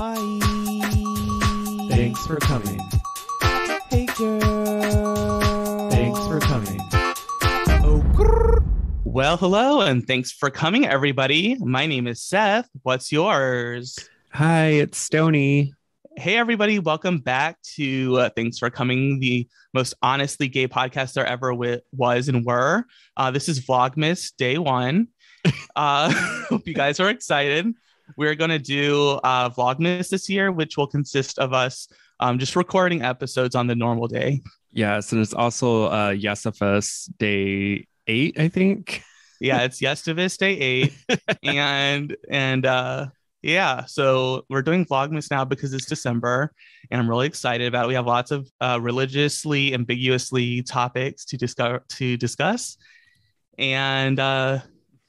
Hi. Thanks for coming. Hey girl. Thanks for coming. Oh. Well, hello and thanks for coming, everybody. My name is Seth. What's yours? Hi, it's Stony. Hey, everybody. Welcome back to uh, Thanks for Coming, the most honestly gay podcast there ever was and were. Uh, this is Vlogmas day one. Uh, hope you guys are excited we're going to do uh, Vlogmas this year, which will consist of us um, just recording episodes on the normal day. Yes. And it's also uh, Us day eight, I think. yeah, it's Us day eight. and, and, uh, yeah, so we're doing Vlogmas now because it's December, and I'm really excited about it. We have lots of uh, religiously ambiguously topics to discuss. To discuss, and uh,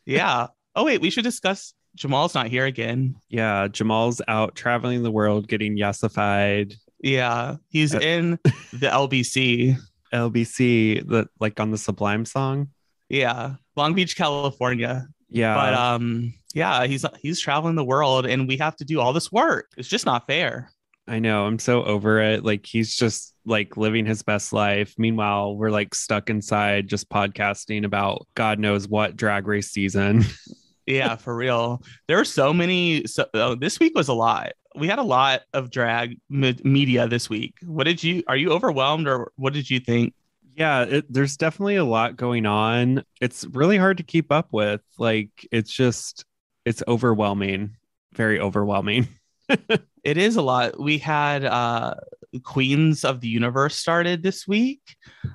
yeah. Oh wait, we should discuss Jamal's not here again. Yeah, Jamal's out traveling the world getting yassified. Yeah, he's in the LBC. LBC, the like on the Sublime song. Yeah, Long Beach, California. Yeah, but um, yeah, he's he's traveling the world, and we have to do all this work. It's just not fair. I know. I'm so over it. Like he's just like living his best life. Meanwhile, we're like stuck inside just podcasting about God knows what drag race season. yeah, for real. There are so many. So oh, this week was a lot. We had a lot of drag media this week. What did you? Are you overwhelmed, or what did you think? Yeah, it, there's definitely a lot going on. It's really hard to keep up with. Like, it's just, it's overwhelming, very overwhelming. it is a lot. We had uh, Queens of the Universe started this week.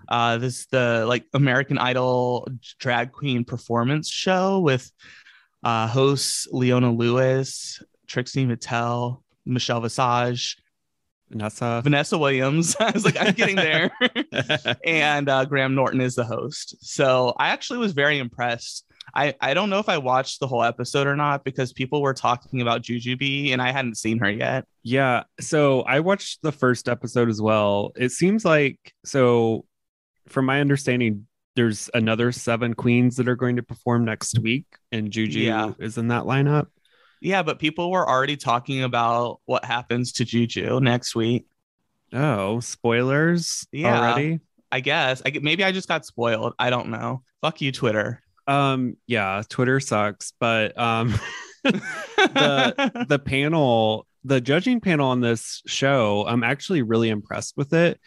Uh, this the like American Idol drag queen performance show with uh, hosts Leona Lewis, Trixie Mattel, Michelle Visage, Vanessa, Vanessa Williams. I was like, I'm getting there. and uh, Graham Norton is the host. So I actually was very impressed. I, I don't know if I watched the whole episode or not because people were talking about Jujubee and I hadn't seen her yet. Yeah. So I watched the first episode as well. It seems like, so from my understanding, there's another seven queens that are going to perform next week, and Juju yeah. is in that lineup. Yeah, but people were already talking about what happens to Juju next week. Oh, spoilers yeah, already? I guess. I, maybe I just got spoiled. I don't know. Fuck you, Twitter. Um, yeah, Twitter sucks, but um, the the panel, the judging panel on this show, I'm actually really impressed with it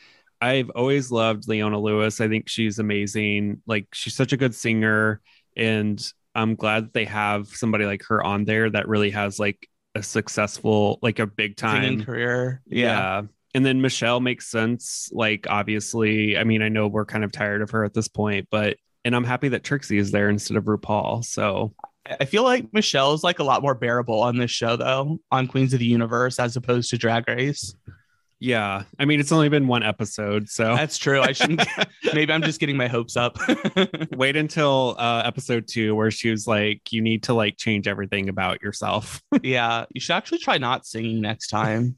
I've always loved Leona Lewis. I think she's amazing. Like she's such a good singer and I'm glad that they have somebody like her on there that really has like a successful like a big time Singing career. Yeah. yeah. And then Michelle makes sense like obviously. I mean, I know we're kind of tired of her at this point, but and I'm happy that Trixie is there instead of RuPaul. So I feel like Michelle's like a lot more bearable on this show though, on Queens of the Universe as opposed to Drag Race. Yeah. I mean, it's only been one episode, so that's true. I shouldn't. maybe I'm just getting my hopes up. Wait until uh, episode two, where she was like, "You need to like change everything about yourself." yeah, you should actually try not singing next time.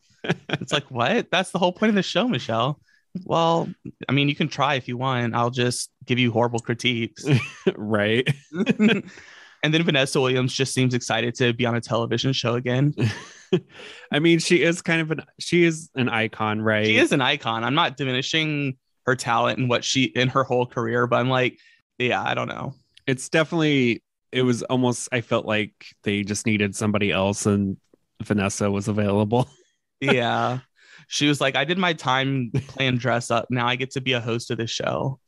it's like, what? That's the whole point of the show, Michelle. Well, I mean, you can try if you want. I'll just give you horrible critiques. right. and then Vanessa Williams just seems excited to be on a television show again. I mean, she is kind of an she is an icon, right? She is an icon. I'm not diminishing her talent and what she in her whole career, but I'm like, yeah, I don't know. It's definitely it was almost I felt like they just needed somebody else and Vanessa was available. yeah. She was like, I did my time playing dress up. Now I get to be a host of the show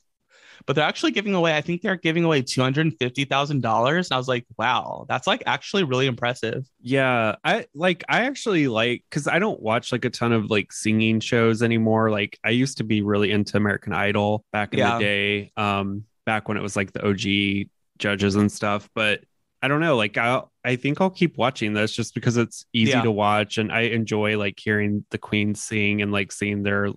but they're actually giving away, I think they're giving away $250,000. And I was like, wow, that's like actually really impressive. Yeah. I like, I actually like, cause I don't watch like a ton of like singing shows anymore. Like I used to be really into American Idol back in yeah. the day, um, back when it was like the OG judges and stuff. But I don't know. Like I, I think I'll keep watching this just because it's easy yeah. to watch, and I enjoy like hearing the Queen sing and like seeing their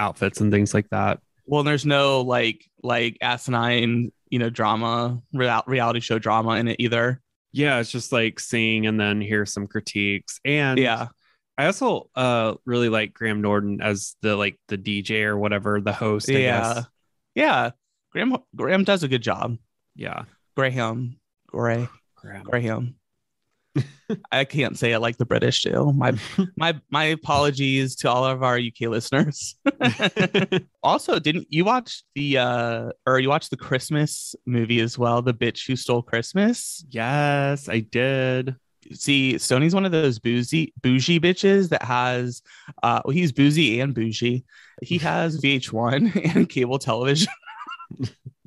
outfits and things like that. Well, there's no like like asinine, you know, drama, reality show drama in it either. Yeah, it's just like seeing and then hear some critiques. And yeah, I also uh really like Graham Norton as the like the DJ or whatever, the host, I yeah. Guess. Yeah. Graham Graham does a good job. Yeah. Graham. Gray. Graham. Graham. I can't say I like the British too. My my my apologies to all of our UK listeners. also, didn't you watch the uh or you watched the Christmas movie as well, The Bitch Who Stole Christmas? Yes, I did. See, Sony's one of those boozy bougie bitches that has uh well, he's boozy and bougie. He has VH1 and cable television.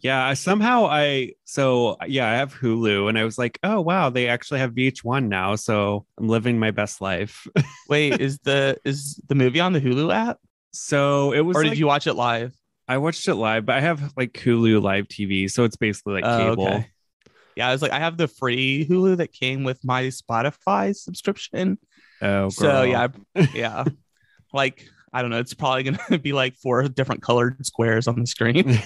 Yeah, I, somehow I so uh, yeah, I have Hulu and I was like, "Oh wow, they actually have VH1 now, so I'm living my best life." Wait, is the is the movie on the Hulu app? So it was Or like, did you watch it live? I watched it live, but I have like Hulu live TV, so it's basically like oh, cable. Okay. Yeah, I was like I have the free Hulu that came with my Spotify subscription. Oh, girl. so yeah, yeah. like I don't know, it's probably going to be like four different colored squares on the screen.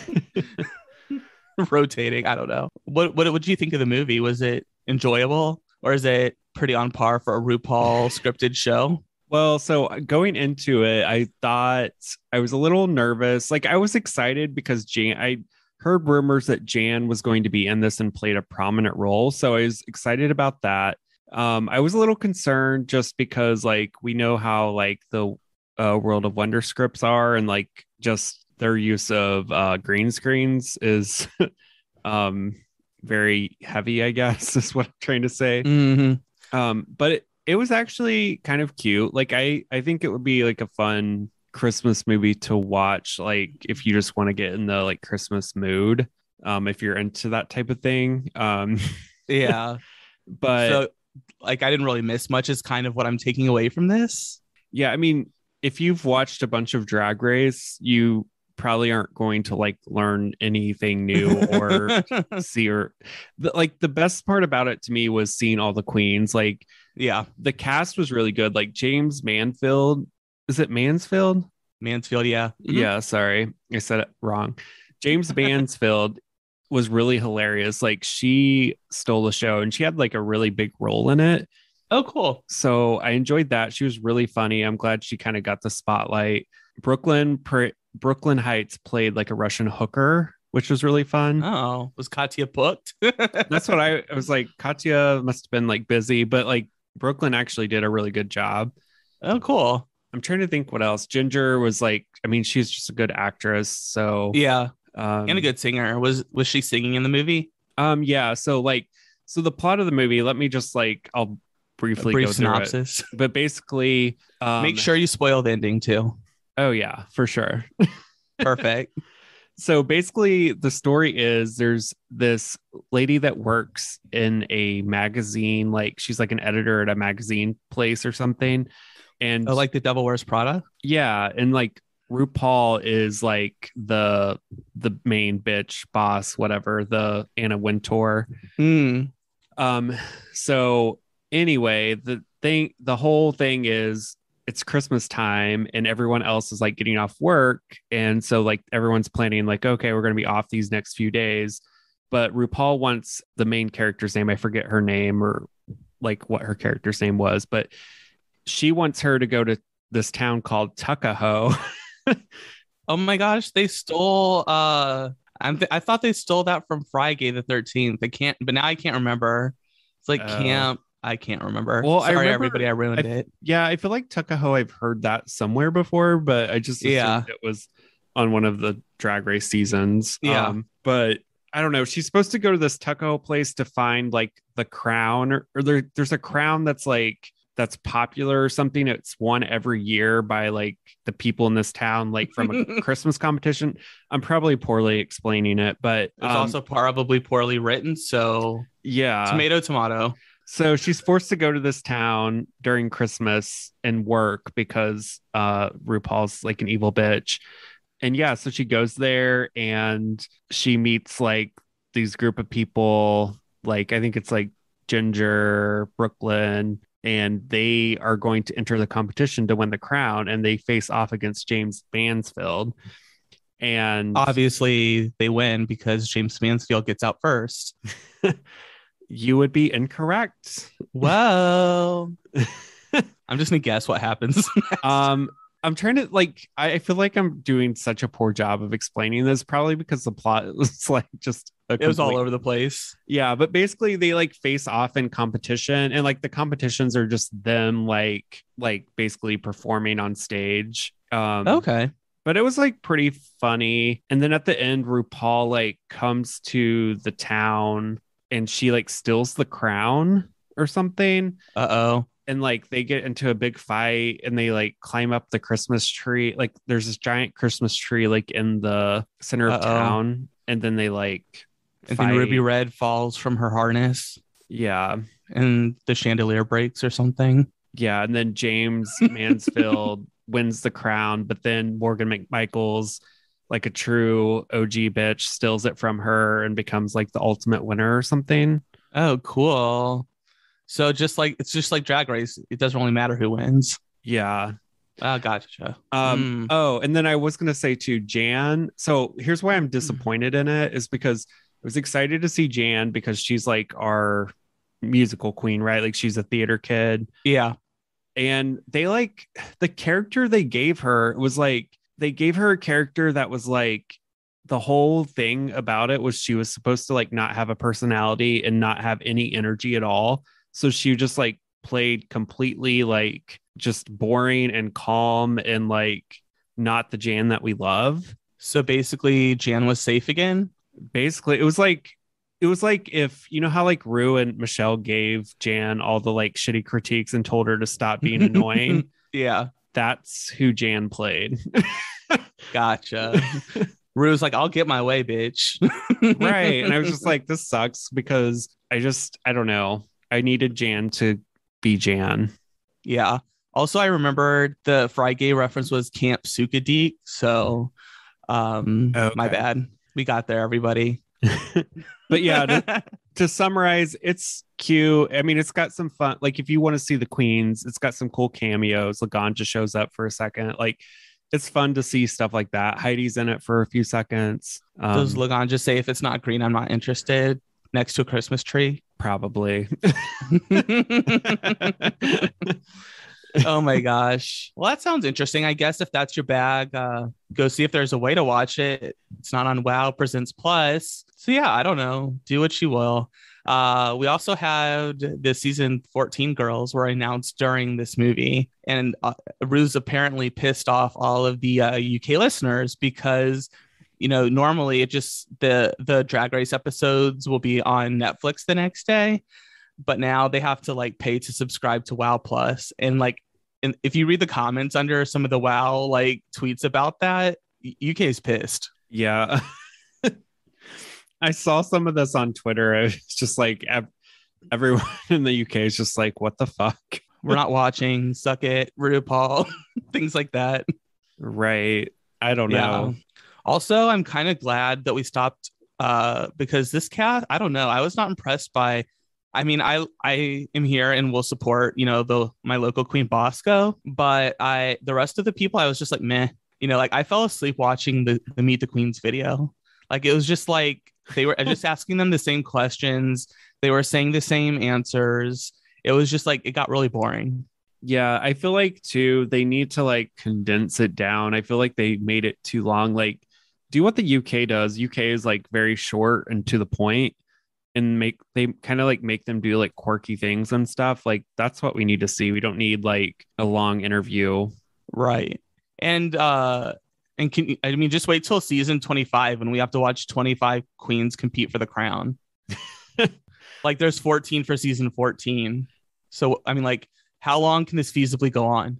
rotating. I don't know. What what what do you think of the movie? Was it enjoyable or is it pretty on par for a RuPaul scripted show? Well, so going into it, I thought I was a little nervous. Like I was excited because Jan I heard rumors that Jan was going to be in this and played a prominent role. So I was excited about that. Um, I was a little concerned just because like we know how like the uh, World of Wonder scripts are and like just their use of uh, green screens is um, very heavy, I guess is what I'm trying to say. Mm-hmm. Um, but it, it was actually kind of cute. Like I, I think it would be like a fun Christmas movie to watch. Like if you just want to get in the like Christmas mood, um, if you're into that type of thing. Um, yeah, but so, like I didn't really miss much. Is kind of what I'm taking away from this. Yeah, I mean, if you've watched a bunch of Drag Race, you probably aren't going to like learn anything new or see or the, like the best part about it to me was seeing all the queens like yeah the cast was really good like james manfield is it mansfield mansfield yeah mm-hmm. yeah sorry i said it wrong james mansfield was really hilarious like she stole the show and she had like a really big role in it oh cool so i enjoyed that she was really funny i'm glad she kind of got the spotlight brooklyn per Brooklyn Heights played like a Russian hooker, which was really fun. Oh, was Katya booked? That's what I, I was like. Katya must have been like busy, but like Brooklyn actually did a really good job. Oh, cool. I'm trying to think what else. Ginger was like, I mean, she's just a good actress. So yeah, um, and a good singer. Was was she singing in the movie? Um, yeah. So like, so the plot of the movie. Let me just like, I'll briefly a brief synopsis. But basically, um, make sure you spoil the ending too. Oh yeah, for sure. Perfect. so basically the story is there's this lady that works in a magazine like she's like an editor at a magazine place or something and oh, like the devil wears prada yeah and like rupaul is like the the main bitch boss whatever the anna wintour mm. um so anyway the thing the whole thing is it's Christmas time and everyone else is like getting off work. And so like everyone's planning, like, okay, we're gonna be off these next few days. But RuPaul wants the main character's name, I forget her name or like what her character's name was, but she wants her to go to this town called Tuckahoe. oh my gosh, they stole uh I'm th- I thought they stole that from Friday the 13th. They can't but now I can't remember. It's like oh. camp I can't remember. Well, sorry I remember, everybody, I ruined I it. Yeah, I feel like Tuckahoe. I've heard that somewhere before, but I just yeah, it was on one of the drag race seasons. Yeah, um, but I don't know. She's supposed to go to this Tuckahoe place to find like the crown, or, or there, there's a crown that's like that's popular or something. It's won every year by like the people in this town, like from a Christmas competition. I'm probably poorly explaining it, but um, it's also probably poorly written. So yeah, tomato, tomato so she's forced to go to this town during Christmas and work because uh, RuPaul's like an evil bitch. And yeah, so she goes there and she meets like these group of people. Like, I think it's like Ginger, Brooklyn, and they are going to enter the competition to win the crown and they face off against James Mansfield. And obviously, they win because James Mansfield gets out first. You would be incorrect. Well, I'm just gonna guess what happens. um, I'm trying to like. I feel like I'm doing such a poor job of explaining this, probably because the plot was like just it complete... was all over the place. Yeah, but basically they like face off in competition, and like the competitions are just them like like basically performing on stage. Um, okay, but it was like pretty funny. And then at the end, RuPaul like comes to the town and she like steals the crown or something. Uh oh. And like they get into a big fight and they like climb up the Christmas tree. Like there's this giant Christmas tree like in the center of Uh-oh. town. And then they like. And fight. then Ruby Red falls from her harness. Yeah. And the chandelier breaks or something. Yeah. And then James Mansfield wins the crown, but then Morgan McMichaels like a true OG bitch, steals it from her and becomes like the ultimate winner or something. Oh, cool. So just like it's just like drag race, it doesn't really matter who wins. Yeah. Oh, gotcha. Um, mm. oh, and then I was gonna say to Jan. So here's why I'm hmm. disappointed in it is because I was excited to see Jan because she's like our musical queen, right? Like she's a theater kid. Yeah. And they like the character they gave her was like they gave her a character that was like the whole thing about it was she was supposed to like not have a personality and not have any energy at all. So she just like played completely like just boring and calm and like not the Jan that we love. So basically Jan was safe again. Basically, it was like it was like if you know how like Rue and Michelle gave Jan all the like shitty critiques and told her to stop being annoying. Yeah that's who Jan played. gotcha. Rue's like, I'll get my way, bitch. right. And I was just like, this sucks because I just, I don't know. I needed Jan to be Jan. Yeah. Also, I remembered the fry gay reference was Camp Sukadeek. So, um, okay. my bad. We got there, everybody. but yeah, to, to, summarize, it's cute. I mean, it's got some fun. Like, if you want to see the queens, it's got some cool cameos. Laganja shows up for a second. Like, it's fun to see stuff like that. Heidi's in it for a few seconds. Um, Does Laganja say if it's not green, I'm not interested? Next to a Christmas tree, probably. oh my gosh. Well, that sounds interesting. I guess if that's your bag, uh, go see if there's a way to watch it. It's not on Wow Presents Plus so yeah, I don't know. Do what you will. Uh, we also had the season 14 girls were announced during this movie, and uh, apparently pissed off all of the uh, UK listeners because you know normally it just the the drag race episodes will be on netflix the next day but now they have to like pay to subscribe to wow plus and like and if you read the comments under some of the wow like tweets about that uk is pissed yeah I saw some of this on Twitter. It's just like ev- everyone in the UK is just like, what the fuck? We're not watching, suck it, RuPaul, things like that. Right. I don't yeah. know. Also, I'm kind of glad that we stopped uh, because this cast, I don't know, I was not impressed by. I mean, I I am here and will support you know the my local Queen Bosco, but I the rest of the people I was just like meh, you know, like I fell asleep watching the the Meet the Queens video, like it was just like they were just asking them the same questions. They were saying the same answers. It was just like it got really boring. Yeah, I feel like too they need to like condense it down. I feel like they made it too long. Like do what the UK does. UK is like very short and to the point and make they kind of like make them do like quirky things and stuff. Like that's what we need to see. We don't need like a long interview. Right. And uh and can I mean just wait till season 25 when we have to watch 25 queens compete for the crown. like there's 14 for season 14. So I mean like how long can this feasibly go on?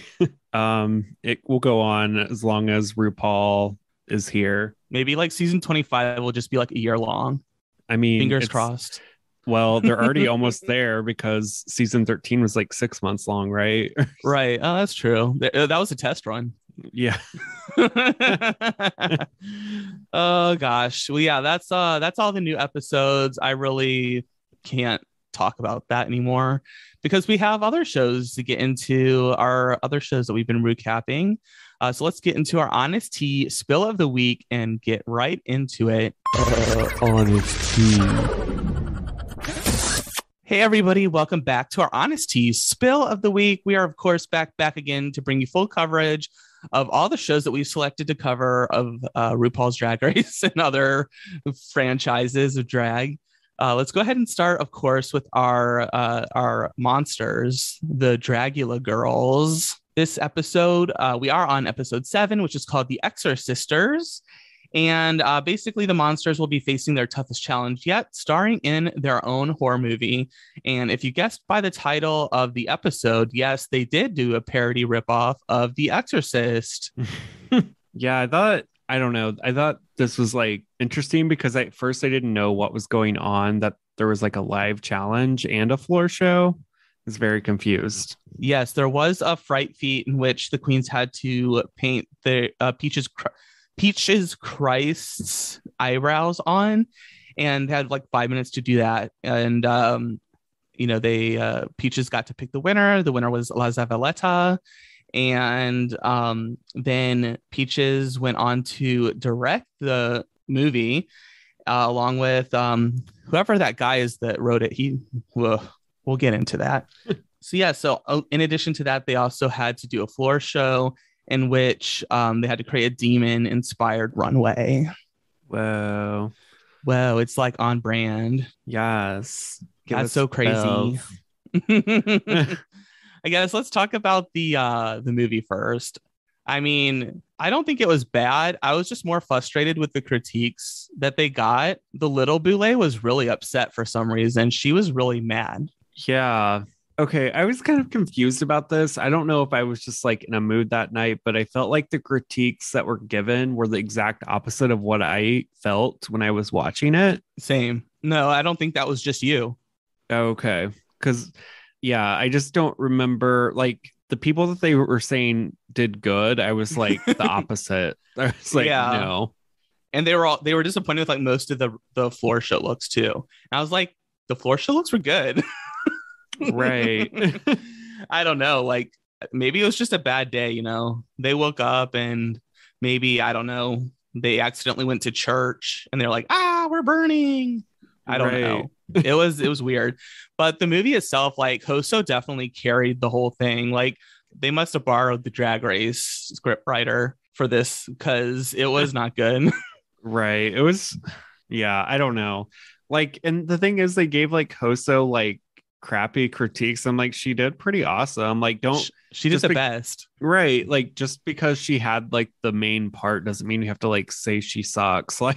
um it will go on as long as RuPaul is here. Maybe like season 25 will just be like a year long. I mean, fingers crossed. Well, they're already almost there because season 13 was like six months long, right? right. Oh, that's true. Uh, that was a test run. Yeah. oh gosh. Well, yeah, that's uh that's all the new episodes. I really can't talk about that anymore because we have other shows to get into our other shows that we've been recapping. Uh, so let's get into our honest tea spill of the week and get right into it. Uh, honest tea. Hey everybody, welcome back to our honest tea spill of the week. We are of course back back again to bring you full coverage of all the shows that we've selected to cover of uh, RuPaul's Drag Race and other franchises of drag. Uh, let's go ahead and start, of course, with our uh, our monsters, the Dragula girls. This episode, uh, we are on episode seven, which is called The Exorcisters, and uh, basically, the monsters will be facing their toughest challenge yet, starring in their own horror movie. And if you guessed by the title of the episode, yes, they did do a parody ripoff of The Exorcist. yeah, I thought, I don't know, I thought this was like interesting because at first I didn't know what was going on, that there was like a live challenge and a floor show was very confused. Yes, there was a fright feat in which the queens had to paint the uh, Peaches. Cr- Peach's Christ's eyebrows on and had like five minutes to do that. And, um, you know, they, uh, Peaches got to pick the winner. The winner was La Zavaleta. And um, then Peaches went on to direct the movie uh, along with um, whoever that guy is that wrote it. He, we'll we'll get into that. so, yeah, so uh, in addition to that, they also had to do a floor show in which um, they had to create a demon inspired runway. Whoa. Whoa, it's like on brand. Yes. Give That's so crazy. I guess let's talk about the uh the movie first. I mean, I don't think it was bad. I was just more frustrated with the critiques that they got. The little Boulay was really upset for some reason. She was really mad. Yeah. Okay, I was kind of confused about this. I don't know if I was just like in a mood that night, but I felt like the critiques that were given were the exact opposite of what I felt when I was watching it. Same. No, I don't think that was just you. Okay. Cuz yeah, I just don't remember like the people that they were saying did good. I was like the opposite. I was like yeah. no. And they were all they were disappointed with like most of the the floor show looks too. And I was like the floor show looks were good. right. I don't know. Like maybe it was just a bad day, you know. They woke up and maybe I don't know, they accidentally went to church and they're like, "Ah, we're burning." I don't right. know. It was it was weird. But the movie itself like Hoso definitely carried the whole thing. Like they must have borrowed the drag race script writer for this cuz it was not good. right. It was yeah, I don't know. Like and the thing is they gave like Hoso like crappy critiques i'm like she did pretty awesome like don't she, she did the be- best right like just because she had like the main part doesn't mean you have to like say she sucks like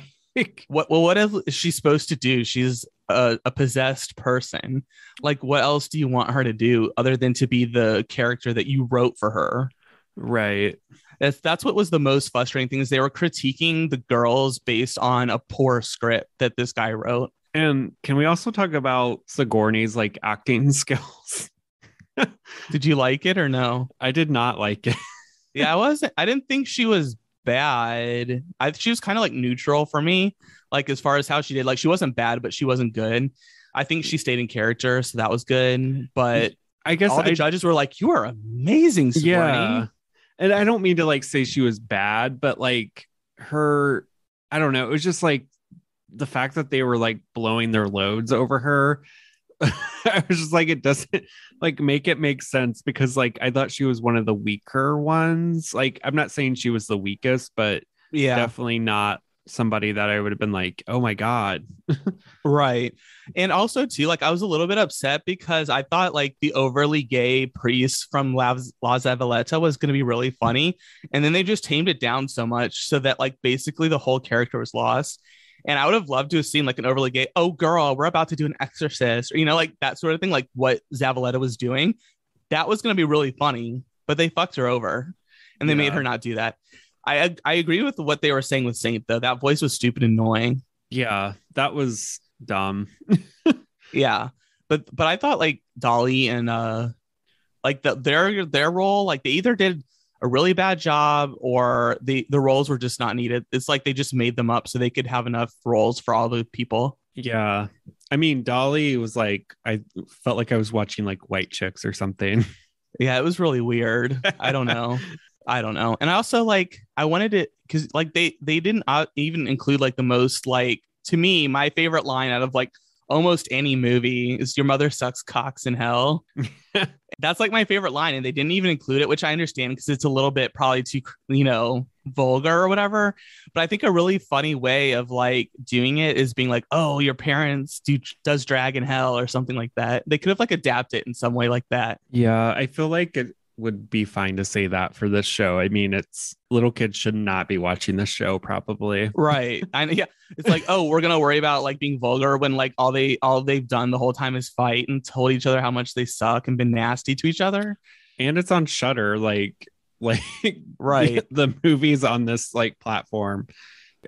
what well what is she supposed to do she's a, a, possessed person like what else do you want her to do other than to be the character that you wrote for her right that's that's what was the most frustrating thing is they were critiquing the girls based on a poor script that this guy wrote and can we also talk about Sigourney's like acting skills? did you like it or no? I did not like it. yeah, I wasn't. I didn't think she was bad. I, she was kind of like neutral for me, like as far as how she did. Like she wasn't bad, but she wasn't good. I think she stayed in character, so that was good. But I guess all the I, judges were like, "You are amazing, Sigourney." Yeah. And I don't mean to like say she was bad, but like her, I don't know. It was just like the fact that they were like blowing their loads over her I was just like, it doesn't like make it make sense because like I thought she was one of the weaker ones. Like I'm not saying she was the weakest, but yeah, definitely not somebody that I would have been like, oh my god, right. And also too, like I was a little bit upset because I thought like the overly gay priest from La, La Zavaleta was going to be really funny, and then they just tamed it down so much so that like basically the whole character was lost. And I would have loved to have seen like an overly gay, oh girl, we're about to do an exorcist, or you know, like that sort of thing, like what Zavaleta was doing. That was gonna be really funny, but they fucked her over and they yeah. made her not do that. I I agree with what they were saying with Saint though. That voice was stupid annoying. Yeah, that was dumb. yeah. But but I thought like Dolly and uh like the, their their role, like they either did a really bad job or the the roles were just not needed. It's like they just made them up so they could have enough roles for all the people. Yeah. I mean, Dolly was like I felt like I was watching like White Chicks or something. Yeah, it was really weird. I don't know. I don't know. And I also like I wanted it cuz like they they didn't uh, even include like the most like to me my favorite line out of like almost any movie is your mother sucks cocks in hell. That's like my favorite line. And they didn't even include it, which I understand because it's a little bit probably too, you know, vulgar or whatever. But I think a really funny way of like doing it is being like, oh, your parents do does drag in hell or something like that. They could have like adapted it in some way like that. Yeah. I feel like it, would be fine to say that for this show. I mean, it's little kids should not be watching this show, probably. Right. And yeah, it's like, oh, we're gonna worry about like being vulgar when like all they all they've done the whole time is fight and told each other how much they suck and been nasty to each other. And it's on Shutter, like like right the, the movies on this like platform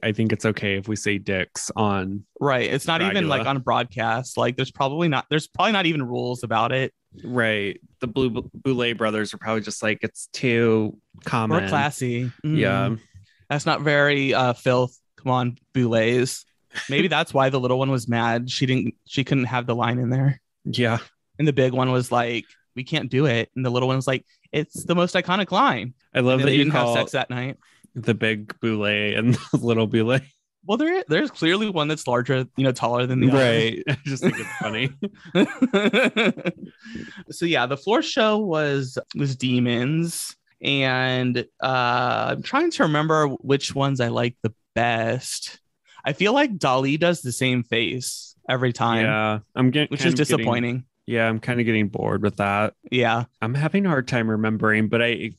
I think it's okay if we say dicks on right. It's not Dragula. even like on broadcast. Like there's probably not there's probably not even rules about it. Right. The Blue Boulet brothers are probably just like it's too common. More classy. mm Yeah. That's not very uh filth. Come on, Boulets. Maybe that's why the little one was mad. She didn't she couldn't have the line in there. Yeah. And the big one was like, we can't do it. And the little one was like, it's the most iconic line. I love that you didn't call- have sex that night the big Boule and the little Boule. Well, there there's clearly one that's larger, you know, taller than the right. Other. I just think it's funny. so yeah, the floor show was was demons, and uh, I'm trying to remember which ones I like the best. I feel like Dali does the same face every time. Yeah, I'm getting which is disappointing. Getting, yeah, I'm kind of getting bored with that. Yeah, I'm having a hard time remembering, but I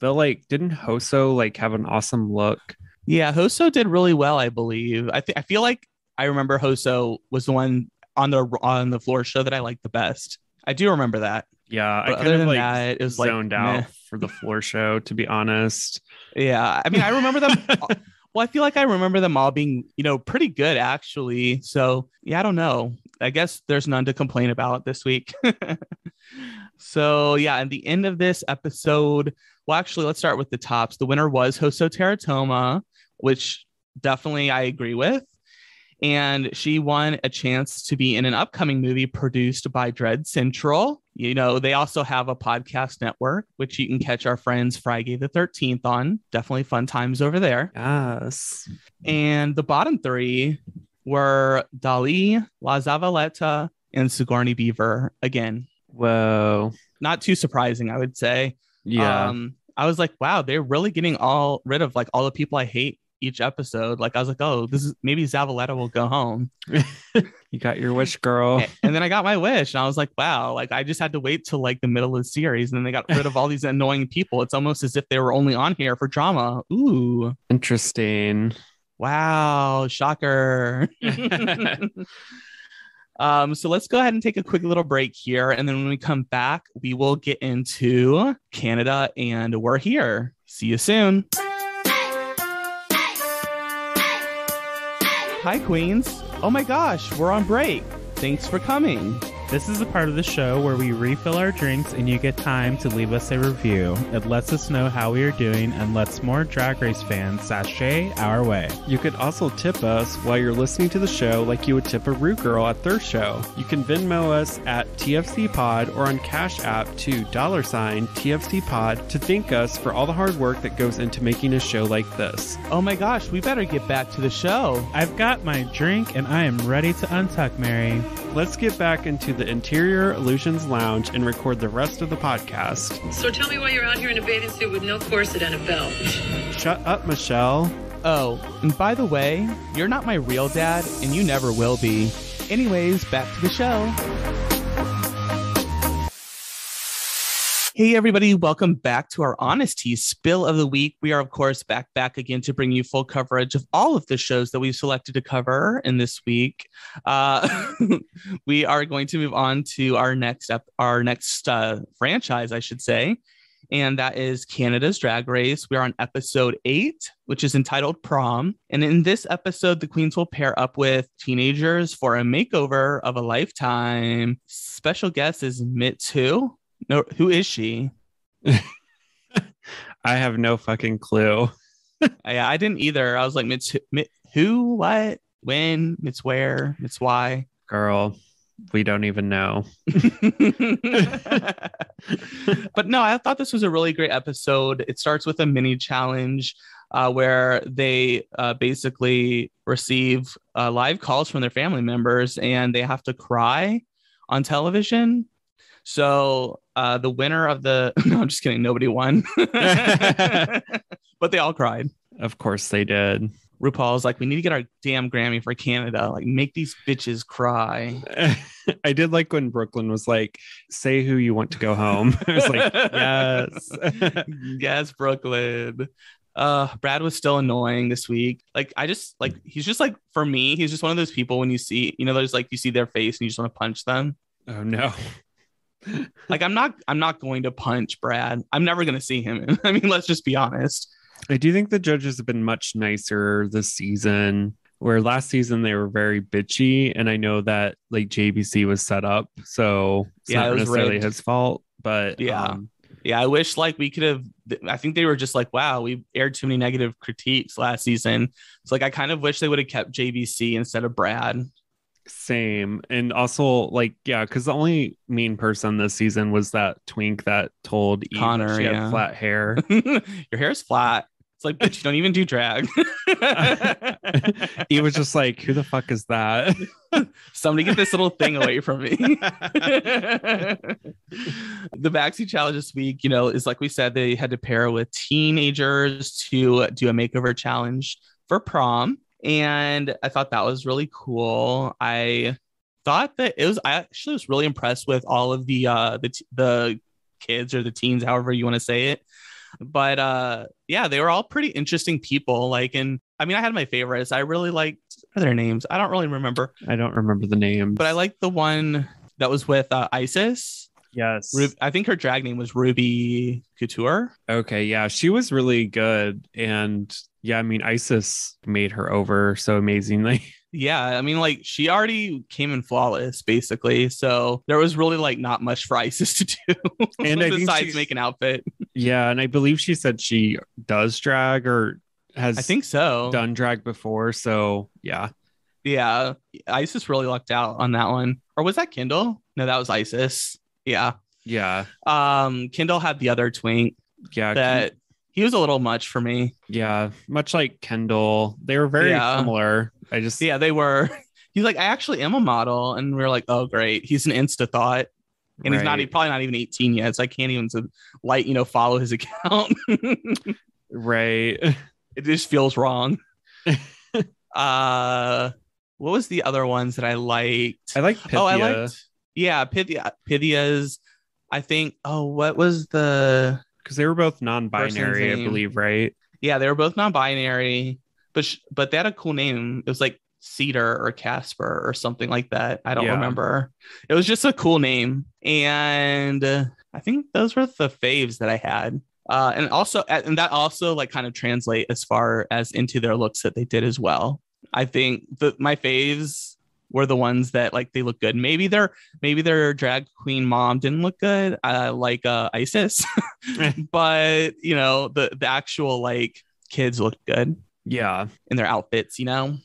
Feel like didn't Hoso like have an awesome look? Yeah, Hoso did really well, I believe. I think I feel like I remember Hoso was the one on the on the floor show that I liked the best. I do remember that. Yeah, but I kind of like that, it was zoned like, out meh. for the floor show, to be honest. Yeah, I mean, I remember them. well, I feel like I remember them all being, you know, pretty good actually. So yeah, I don't know. I guess there's none to complain about this week. so yeah, at the end of this episode, well, actually, let's start with the tops. The winner was Hoso Teratoma, which definitely I agree with. And she won a chance to be in an upcoming movie produced by Dread Central. You know, they also have a podcast network, which you can catch our friends Friday the 13th on. Definitely fun times over there. Yes. And the bottom three were Dali, La Zavaleta, and Sigourney Beaver again. Whoa. Not too surprising, I would say. Yeah. Um, I was like, wow, they're really getting all rid of like all the people I hate each episode. Like I was like, oh, this is maybe zavaletta will go home. you got your wish, girl. And then I got my wish, and I was like, wow, like I just had to wait till like the middle of the series, and then they got rid of all these annoying people. It's almost as if they were only on here for drama. Ooh, interesting. Wow, shocker. Um, so let's go ahead and take a quick little break here. And then when we come back, we will get into Canada and we're here. See you soon. Hi, Queens. Oh my gosh, we're on break. Thanks for coming. This is a part of the show where we refill our drinks and you get time to leave us a review. It lets us know how we are doing and lets more Drag Race fans sashay our way. You could also tip us while you're listening to the show like you would tip a Rue Girl at their show. You can Venmo us at TFC Pod or on Cash App to dollar sign TFC Pod to thank us for all the hard work that goes into making a show like this. Oh my gosh, we better get back to the show. I've got my drink and I am ready to untuck, Mary. Let's get back into the interior Illusions Lounge and record the rest of the podcast. So tell me why you're out here in a bathing suit with no corset and a belt. Shut up, Michelle. Oh, and by the way, you're not my real dad, and you never will be. Anyways, back to the show. Hey, everybody, welcome back to our Honesty Spill of the Week. We are, of course, back, back again to bring you full coverage of all of the shows that we've selected to cover in this week. Uh, we are going to move on to our next up, our next uh, franchise, I should say, and that is Canada's Drag Race. We are on episode eight, which is entitled Prom. And in this episode, the queens will pair up with teenagers for a makeover of a lifetime. Special guest is Mitsu no, who is she? I have no fucking clue. I, uh, I didn't either. I was like, who, what, when, it's where, it's why. Girl, we don't even know. but no, I thought this was a really great episode. It starts with a mini challenge uh, where they uh, basically receive uh, live calls from their family members and they have to cry on television. So uh, the winner of the no, I'm just kidding. Nobody won, but they all cried. Of course they did. RuPaul's like, we need to get our damn Grammy for Canada. Like, make these bitches cry. I did like when Brooklyn was like, say who you want to go home. I was like, yes. yes, Brooklyn. Uh, Brad was still annoying this week. Like, I just like, he's just like, for me, he's just one of those people when you see, you know, there's like, you see their face and you just want to punch them. Oh, no. like I'm not I'm not going to punch Brad. I'm never going to see him. I mean, let's just be honest. I do think the judges have been much nicer this season. Where last season they were very bitchy, and I know that like JBC was set up, so it's yeah, not it necessarily rigged. his fault. But yeah, um, yeah, I wish like we could have. I think they were just like, wow, we aired too many negative critiques last season. So like, I kind of wish they would have kept JBC instead of Brad. Same. And also, like, yeah, because the only mean person this season was that twink that told Eve Connor she yeah. had flat hair. Your hair is flat. It's like, bitch, you don't even do drag. he was just like, who the fuck is that? Somebody get this little thing away from me. the backseat challenge this week, you know, is like we said, they had to pair with teenagers to do a makeover challenge for prom. And I thought that was really cool. I thought that it was I actually was really impressed with all of the uh the the kids or the teens, however you want to say it. But uh yeah, they were all pretty interesting people. Like and I mean I had my favorites. I really liked their names. I don't really remember. I don't remember the name. But I liked the one that was with uh, Isis Yes. I think her drag name was Ruby Couture. Okay. Yeah. She was really good. And yeah, I mean, Isis made her over so amazingly. Yeah, I mean, like she already came in flawless, basically. So there was really like not much for Isis to do, and besides make an outfit. Yeah, and I believe she said she does drag or has I think so done drag before. So yeah, yeah, Isis really lucked out on that one. Or was that Kindle? No, that was Isis. Yeah. Yeah. Um, Kendall had the other twink. Yeah. That Ken- he was a little much for me. Yeah. Much like Kendall. They were very yeah. similar. I just Yeah, they were. He's like, I actually am a model. And we are like, oh great. He's an insta thought. And right. he's not he probably not even 18 yet. So I can't even like, you know, follow his account. right. It just feels wrong. uh what was the other ones that I liked? I like. Pythia. Oh, I liked yeah, Pythia, Pythia's. I think. Oh, what was the? Because they were both non-binary, I believe, right? Yeah, they were both non-binary, but sh- but they had a cool name. It was like Cedar or Casper or something like that. I don't yeah. remember. It was just a cool name, and uh, I think those were the faves that I had. Uh, and also, and that also like kind of translate as far as into their looks that they did as well. I think the my faves were the ones that like they look good. Maybe their maybe their drag queen mom didn't look good, uh, like uh, ISIS, but you know the the actual like kids looked good. Yeah, in their outfits, you know.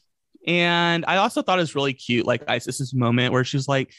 And I also thought it was really cute, like ISIS's moment where she was like,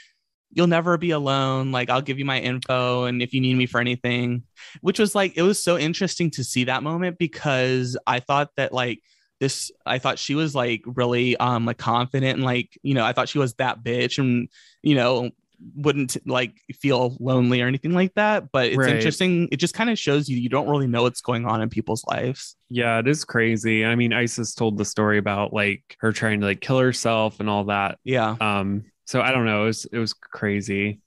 "You'll never be alone. Like I'll give you my info, and if you need me for anything," which was like it was so interesting to see that moment because I thought that like this i thought she was like really um like confident and like you know i thought she was that bitch and you know wouldn't like feel lonely or anything like that but it's right. interesting it just kind of shows you you don't really know what's going on in people's lives yeah it is crazy i mean isis told the story about like her trying to like kill herself and all that yeah um so i don't know it was it was crazy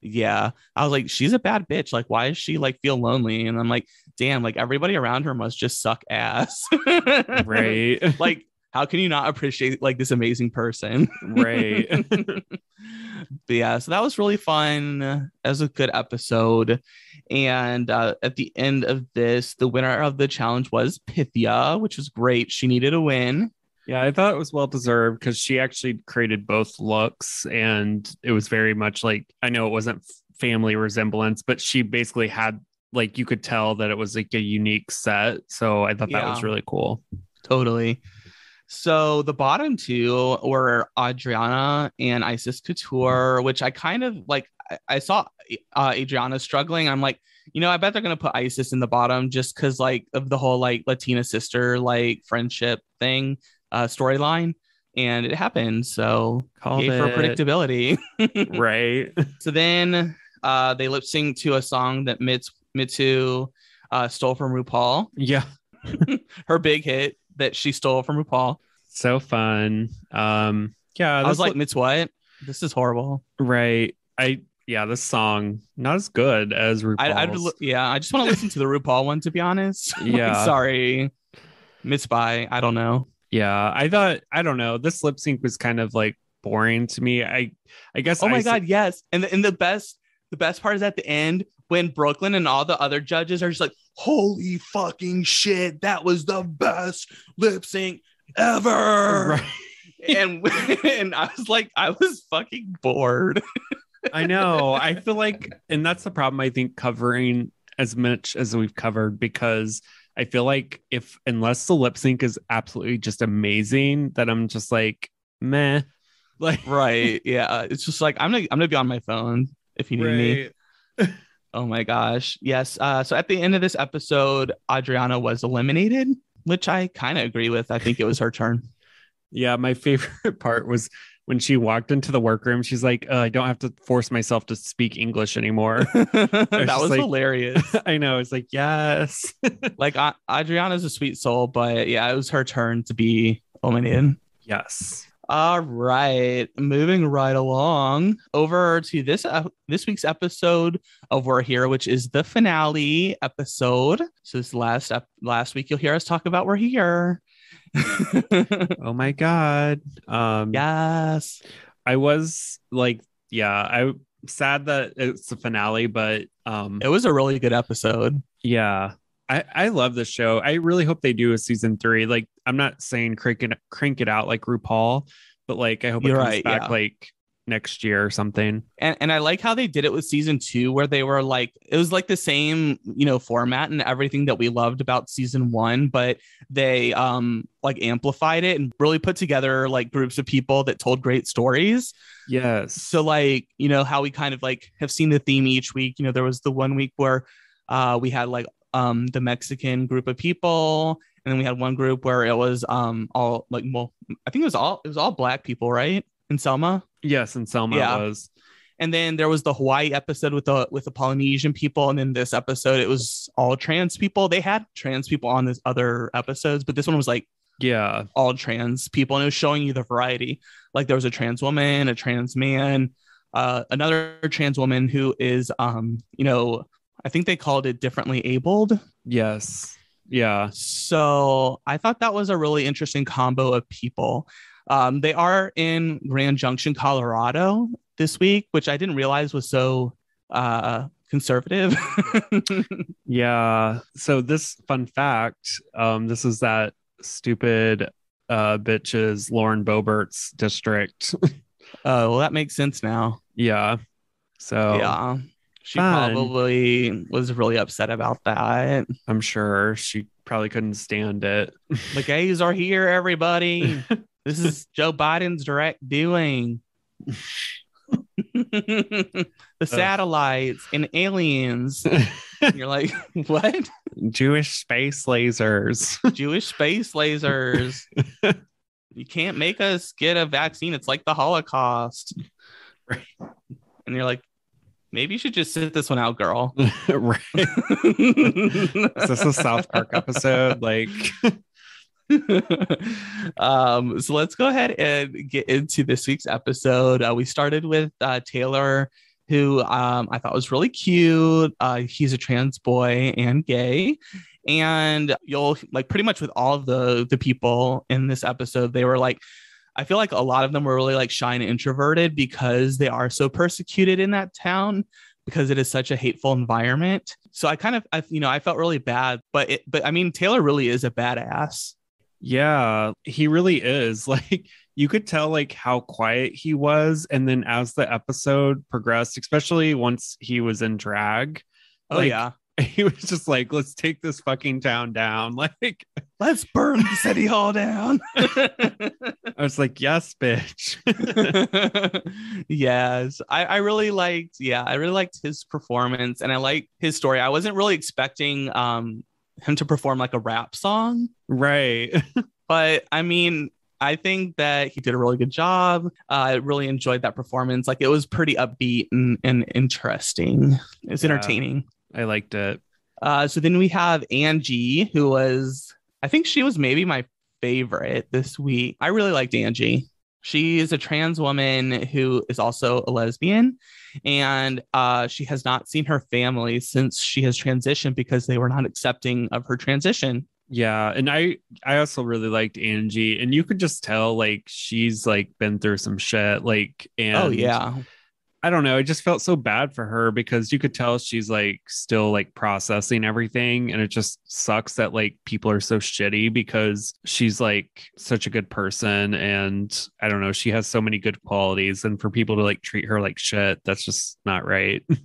yeah i was like she's a bad bitch like why is she like feel lonely and i'm like damn like everybody around her must just suck ass right like how can you not appreciate like this amazing person right but yeah so that was really fun that was a good episode and uh, at the end of this the winner of the challenge was pythia which was great she needed a win yeah, I thought it was well deserved because she actually created both looks, and it was very much like I know it wasn't family resemblance, but she basically had like you could tell that it was like a unique set. So I thought yeah. that was really cool. Totally. So the bottom two were Adriana and Isis Couture, which I kind of like. I saw uh, Adriana struggling. I'm like, you know, I bet they're gonna put Isis in the bottom just because like of the whole like Latina sister like friendship thing uh, storyline and it happened. So for predictability. right. So then uh, they lip sync to a song that Mits- Mitsu uh, stole from RuPaul. Yeah. Her big hit that she stole from RuPaul. So fun. Um, yeah. I was like, lo- Mits, what? This is horrible. Right. I, yeah, this song not as good as RuPaul. yeah, I just want to listen to the RuPaul one to be honest. Yeah, like, sorry, Miss By. I don't know. Yeah, I thought I don't know. This lip sync was kind of like boring to me. I I guess. Oh my I god, yes. And the, and the best the best part is at the end when Brooklyn and all the other judges are just like, "Holy fucking shit, that was the best lip sync ever!" Right. and and I was like, I was fucking bored. I know. I feel like, and that's the problem. I think covering as much as we've covered because I feel like if unless the lip sync is absolutely just amazing, that I'm just like meh. Like right, yeah. Uh, it's just like I'm gonna I'm gonna be on my phone if you need right. me. oh my gosh, yes. Uh, so at the end of this episode, Adriana was eliminated, which I kind of agree with. I think it was her turn. yeah, my favorite part was when she walked into the workroom, she's like, uh, I don't have to force myself to speak English anymore. that was, was like, hilarious. I know. It's like, yes. like uh, Adriana's a sweet soul, but yeah, it was her turn to be Omanian. Yes. All right, moving right along over to this uh, this week's episode of We're Here, which is the finale episode. So this last ep- last week, you'll hear us talk about We're Here. oh my god. Um yes. I was like yeah, I sad that it's the finale, but um it was a really good episode. Yeah. I, I love the show. I really hope they do a season three. Like, I'm not saying crank it, crank it out like RuPaul, but like, I hope You're it comes right, back yeah. like next year or something. And and I like how they did it with season 2 where they were like it was like the same, you know, format and everything that we loved about season 1, but they um like amplified it and really put together like groups of people that told great stories. Yes. So like, you know, how we kind of like have seen the theme each week, you know, there was the one week where uh we had like um the Mexican group of people and then we had one group where it was um all like well I think it was all it was all black people, right? in Selma. Yes, in Selma yeah. was. And then there was the Hawaii episode with the with the Polynesian people, and then this episode it was all trans people. They had trans people on this other episodes, but this one was like yeah all trans people, and it was showing you the variety. Like there was a trans woman, a trans man, uh, another trans woman who is um you know I think they called it differently abled. Yes. Yeah. So I thought that was a really interesting combo of people. Um, they are in Grand Junction, Colorado this week, which I didn't realize was so uh, conservative. yeah. So, this fun fact um, this is that stupid uh, bitches Lauren Bobert's district. Oh, uh, well, that makes sense now. Yeah. So, yeah. She fun. probably was really upset about that. I'm sure she probably couldn't stand it. the gays are here, everybody. This is Joe Biden's direct doing. the uh. satellites and aliens. you're like, what? Jewish space lasers. Jewish space lasers. you can't make us get a vaccine. It's like the Holocaust. Right. And you're like, maybe you should just sit this one out, girl. right. Is this a South Park episode? Like, um, so let's go ahead and get into this week's episode. Uh, we started with uh, Taylor, who um, I thought was really cute. Uh, he's a trans boy and gay. And you'll like pretty much with all the the people in this episode, they were like, I feel like a lot of them were really like shy and introverted because they are so persecuted in that town because it is such a hateful environment. So I kind of, I, you know, I felt really bad, but it, but I mean, Taylor really is a badass. Yeah, he really is. Like you could tell like how quiet he was and then as the episode progressed, especially once he was in drag. Oh like, yeah. He was just like, let's take this fucking town down. Like, let's burn the city hall down. I was like, yes, bitch. yes. I, I really liked, yeah, I really liked his performance and I like his story. I wasn't really expecting um him to perform like a rap song. Right. but I mean, I think that he did a really good job. Uh, I really enjoyed that performance. Like it was pretty upbeat and, and interesting. It's yeah, entertaining. I liked it. Uh, so then we have Angie, who was, I think she was maybe my favorite this week. I really liked Angie. She's a trans woman who is also a lesbian, and uh, she has not seen her family since she has transitioned because they were not accepting of her transition. Yeah, and I I also really liked Angie, and you could just tell like she's like been through some shit, like oh, and oh yeah, I don't know. I just felt so bad for her because you could tell she's like still like processing everything. And it just sucks that like people are so shitty because she's like such a good person. And I don't know, she has so many good qualities. And for people to like treat her like shit, that's just not right.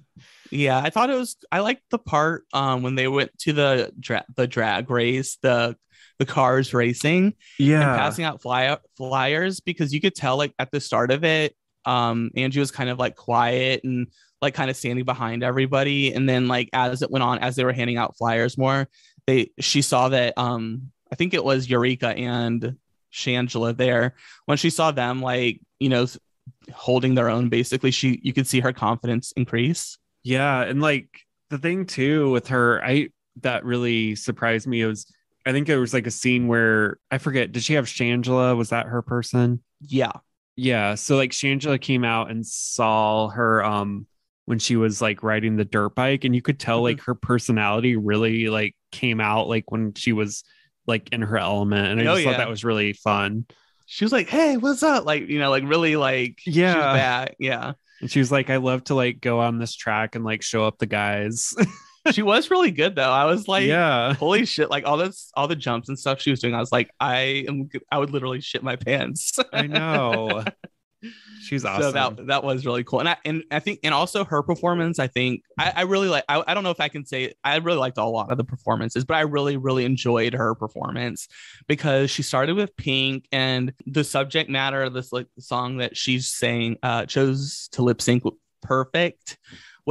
Yeah, I thought it was. I liked the part um when they went to the dra- the drag race, the the cars racing, yeah, and passing out fly- flyers because you could tell like at the start of it, um, Angie was kind of like quiet and like kind of standing behind everybody. And then like as it went on, as they were handing out flyers more, they she saw that um, I think it was Eureka and Shangela there. When she saw them like, you know, holding their own basically, she you could see her confidence increase. Yeah. And like the thing too with her, I that really surprised me was I think it was like a scene where I forget, did she have Shangela? Was that her person? Yeah yeah so like shangela came out and saw her um when she was like riding the dirt bike and you could tell mm-hmm. like her personality really like came out like when she was like in her element and i oh, just yeah. thought that was really fun she was like hey what's up like you know like really like yeah yeah and she was like i love to like go on this track and like show up the guys she was really good though. I was like, yeah, holy shit! Like all this, all the jumps and stuff she was doing. I was like, I am, I would literally shit my pants. I know. She's awesome. So that that was really cool, and I and I think and also her performance. I think I, I really like. I, I don't know if I can say I really liked a lot of the performances, but I really really enjoyed her performance because she started with Pink and the subject matter of this like song that she's saying uh, chose to lip sync perfect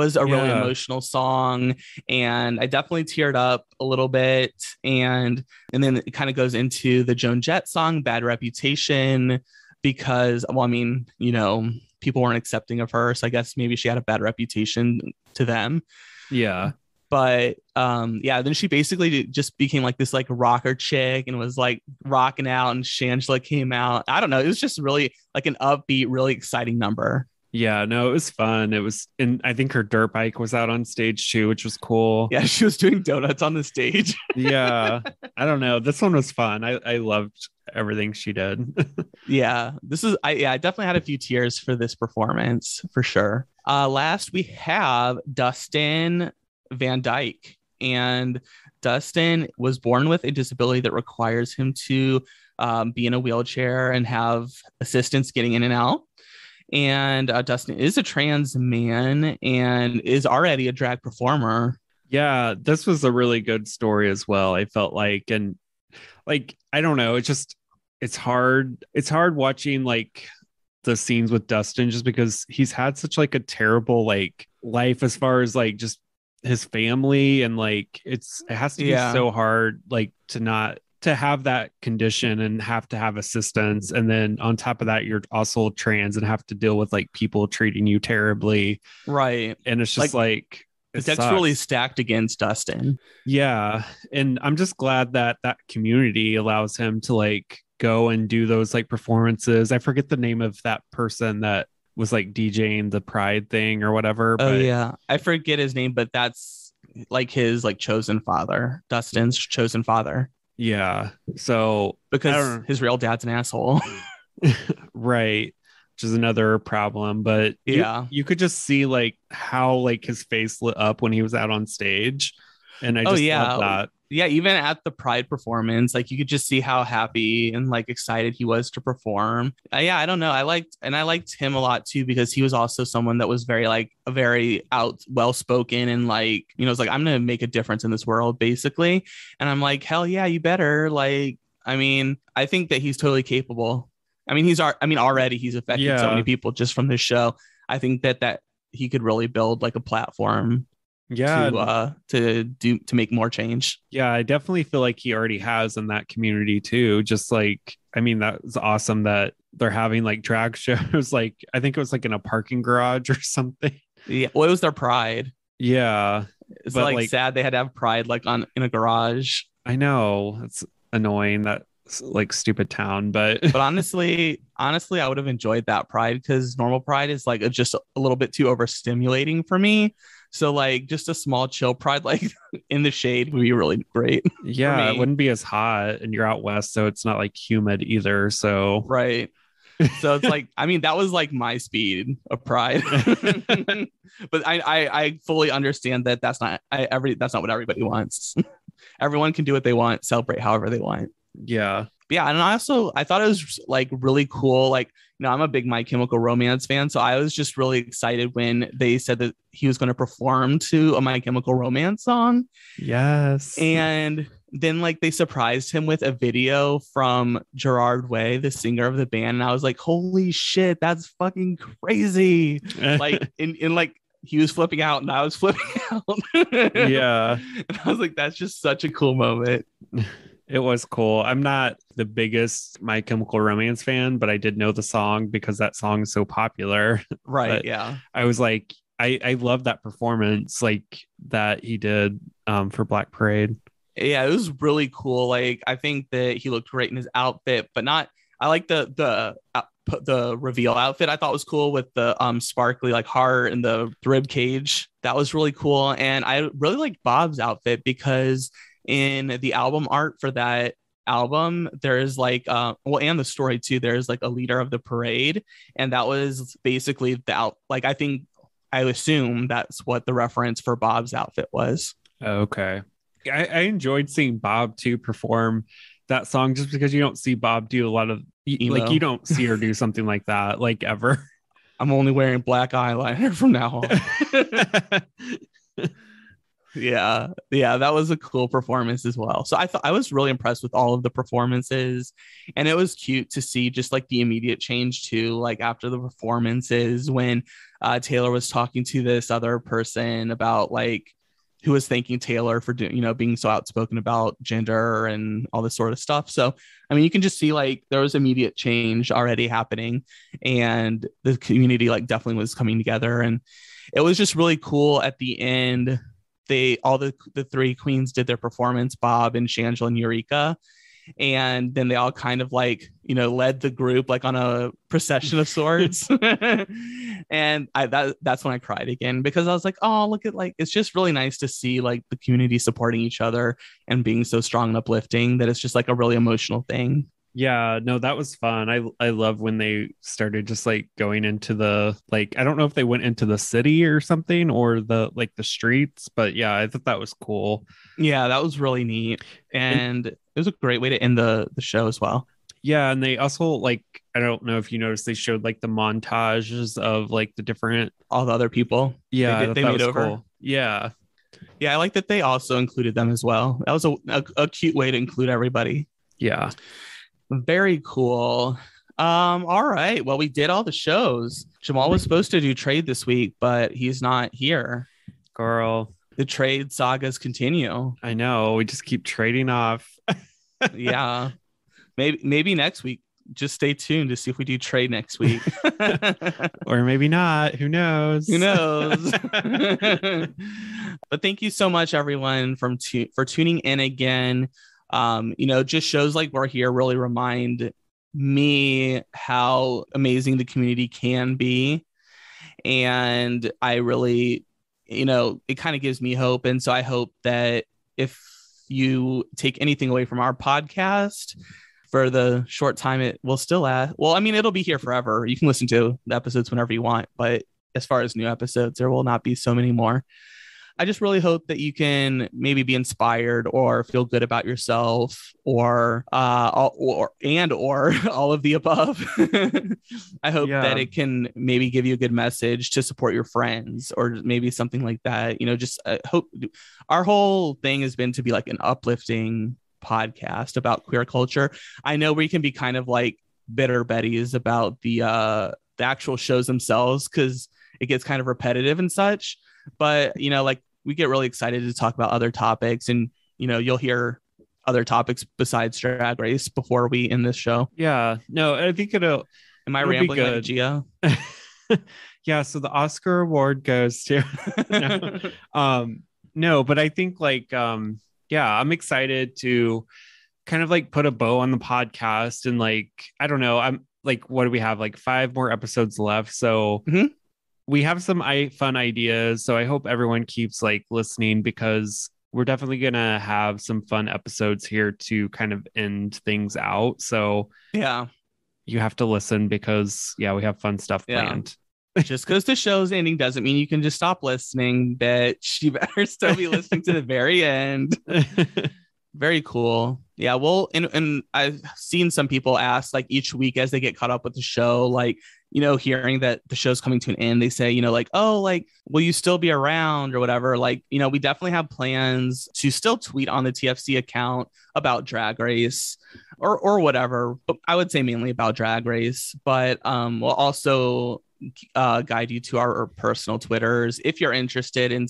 was a yeah. really emotional song and I definitely teared up a little bit and and then it kind of goes into the Joan Jett song Bad Reputation because well I mean, you know, people weren't accepting of her, so I guess maybe she had a bad reputation to them. Yeah but um yeah then she basically just became like this like rocker chick and was like rocking out and shangela came out i don't know it was just really like an upbeat really exciting number yeah, no, it was fun. It was, and I think her dirt bike was out on stage too, which was cool. Yeah, she was doing donuts on the stage. yeah, I don't know. This one was fun. I, I loved everything she did. yeah, this is, I, yeah, I definitely had a few tears for this performance for sure. Uh, last, we have Dustin Van Dyke. And Dustin was born with a disability that requires him to um, be in a wheelchair and have assistance getting in and out and uh, Dustin is a trans man and is already a drag performer. Yeah, this was a really good story as well. I felt like, and like, I don't know, it's just, it's hard. It's hard watching like the scenes with Dustin just because he's had such like a terrible like life as far as like just his family and like it's it has to be yeah. so hard like to not to have that condition and have to have assistance and then on top of that you're also trans and have to deal with like people treating you terribly right and it's just like, like that's really stacked against dustin yeah and i'm just glad that that community allows him to like go and do those like performances i forget the name of that person that was like djing the pride thing or whatever oh but... yeah i forget his name but that's like his like chosen father dustin's chosen father yeah. So because his real dad's an asshole. right. Which is another problem. But yeah, you, you, could just see like how like his face lit up when he was out on stage. And I oh, just oh, yeah. love that yeah, even at the Pride performance, like you could just see how happy and like excited he was to perform. Uh, yeah, I don't know. I liked and I liked him a lot too because he was also someone that was very like a very out, well spoken, and like you know, it's like I'm gonna make a difference in this world basically. And I'm like, hell yeah, you better. Like, I mean, I think that he's totally capable. I mean, he's I mean already he's affected yeah. so many people just from this show. I think that that he could really build like a platform yeah to uh to do to make more change yeah i definitely feel like he already has in that community too just like i mean that's awesome that they're having like drag shows like i think it was like in a parking garage or something yeah well it was their pride yeah it's but, like, like sad they had to have pride like on in a garage i know it's annoying that like stupid town but but honestly honestly i would have enjoyed that pride because normal pride is like just a little bit too overstimulating for me so like just a small chill pride like in the shade would be really great. Yeah, it wouldn't be as hot and you're out west, so it's not like humid either. So right. So it's like I mean that was like my speed of pride, but I, I I fully understand that that's not I, every that's not what everybody wants. Everyone can do what they want, celebrate however they want. Yeah. But yeah, and I also I thought it was like really cool. Like, you know, I'm a big My Chemical Romance fan, so I was just really excited when they said that he was going to perform to a My Chemical Romance song. Yes, and then like they surprised him with a video from Gerard Way, the singer of the band, and I was like, "Holy shit, that's fucking crazy!" like, in in like he was flipping out, and I was flipping out. yeah, and I was like, "That's just such a cool moment." It was cool. I'm not the biggest My Chemical Romance fan, but I did know the song because that song is so popular. Right. yeah. I was like, I, I love that performance like that he did um, for Black Parade. Yeah, it was really cool. Like I think that he looked great in his outfit, but not. I like the the uh, the reveal outfit. I thought was cool with the um sparkly like heart and the rib cage. That was really cool. And I really liked Bob's outfit because in the album art for that album there is like uh, well and the story too there's like a leader of the parade and that was basically the out like i think i assume that's what the reference for bob's outfit was okay I, I enjoyed seeing bob too perform that song just because you don't see bob do a lot of Emo. like you don't see her do something like that like ever i'm only wearing black eyeliner from now on yeah yeah that was a cool performance as well so i thought i was really impressed with all of the performances and it was cute to see just like the immediate change too like after the performances when uh, taylor was talking to this other person about like who was thanking taylor for doing you know being so outspoken about gender and all this sort of stuff so i mean you can just see like there was immediate change already happening and the community like definitely was coming together and it was just really cool at the end they all the the three queens did their performance, Bob and Shangela and Eureka. And then they all kind of like, you know, led the group like on a procession of sorts. and I that that's when I cried again because I was like, oh, look at like it's just really nice to see like the community supporting each other and being so strong and uplifting that it's just like a really emotional thing. Yeah, no, that was fun. I I love when they started just like going into the like I don't know if they went into the city or something or the like the streets, but yeah, I thought that was cool. Yeah, that was really neat. And, and it was a great way to end the the show as well. Yeah, and they also like I don't know if you noticed they showed like the montages of like the different all the other people. Yeah, they, they made over. Cool. Yeah. Yeah, I like that they also included them as well. That was a, a, a cute way to include everybody. Yeah. Very cool. Um, all right. Well, we did all the shows. Jamal was supposed to do trade this week, but he's not here. Girl. The trade sagas continue. I know. We just keep trading off. yeah. Maybe maybe next week. Just stay tuned to see if we do trade next week. or maybe not. Who knows? Who knows? but thank you so much, everyone, from tu- for tuning in again um, you know, just shows like we're here really remind me how amazing the community can be. And I really, you know, it kind of gives me hope. And so I hope that if you take anything away from our podcast for the short time it will still last, well, I mean, it'll be here forever. You can listen to the episodes whenever you want, but as far as new episodes, there will not be so many more. I just really hope that you can maybe be inspired or feel good about yourself or uh or and or all of the above. I hope yeah. that it can maybe give you a good message to support your friends or maybe something like that. You know, just uh, hope our whole thing has been to be like an uplifting podcast about queer culture. I know we can be kind of like bitter betties about the uh the actual shows themselves because it gets kind of repetitive and such. But you know, like we get really excited to talk about other topics and you know you'll hear other topics besides drag race before we end this show yeah no i think it'll am i it'll rambling like yeah so the oscar award goes to no. um no but i think like um yeah i'm excited to kind of like put a bow on the podcast and like i don't know i'm like what do we have like five more episodes left so mm-hmm we have some fun ideas. So I hope everyone keeps like listening because we're definitely going to have some fun episodes here to kind of end things out. So, yeah, you have to listen because, yeah, we have fun stuff yeah. planned. just because the show's ending doesn't mean you can just stop listening, bitch. You better still be listening to the very end. very cool. Yeah, well, and and I've seen some people ask like each week as they get caught up with the show, like you know, hearing that the show's coming to an end, they say, you know, like, oh, like, will you still be around or whatever? Like, you know, we definitely have plans to still tweet on the TFC account about Drag Race or or whatever. But I would say mainly about Drag Race, but um, we'll also uh, guide you to our personal Twitters if you're interested in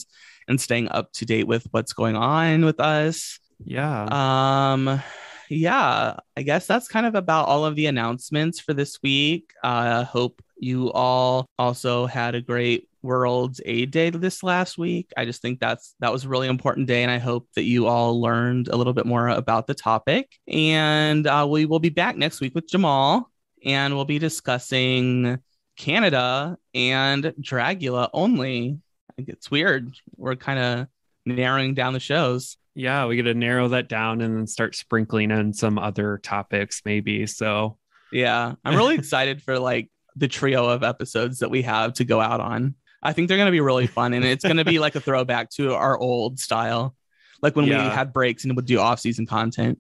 and staying up to date with what's going on with us. Yeah. Um yeah, I guess that's kind of about all of the announcements for this week. I uh, hope you all also had a great World's Aid Day this last week. I just think that's that was a really important day, and I hope that you all learned a little bit more about the topic. And uh, we will be back next week with Jamal, and we'll be discussing Canada and Dragula only. it's weird. We're kind of narrowing down the shows yeah, we get to narrow that down and then start sprinkling in some other topics, maybe. So, yeah, I'm really excited for like the trio of episodes that we have to go out on. I think they're going to be really fun and it's going to be like a throwback to our old style, like when yeah. we had breaks and would do off season content.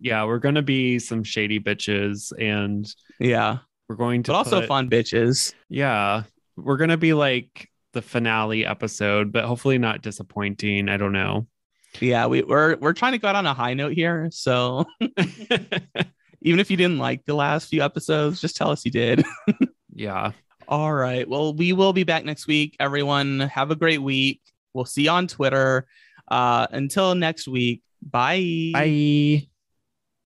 Yeah, we're going to be some shady bitches and yeah, we're going to, but also put, fun bitches. Yeah, we're going to be like the finale episode, but hopefully not disappointing. I don't know yeah we, we're we're trying to go out on a high note here so even if you didn't like the last few episodes just tell us you did yeah all right well we will be back next week everyone have a great week we'll see you on twitter uh, until next week bye bye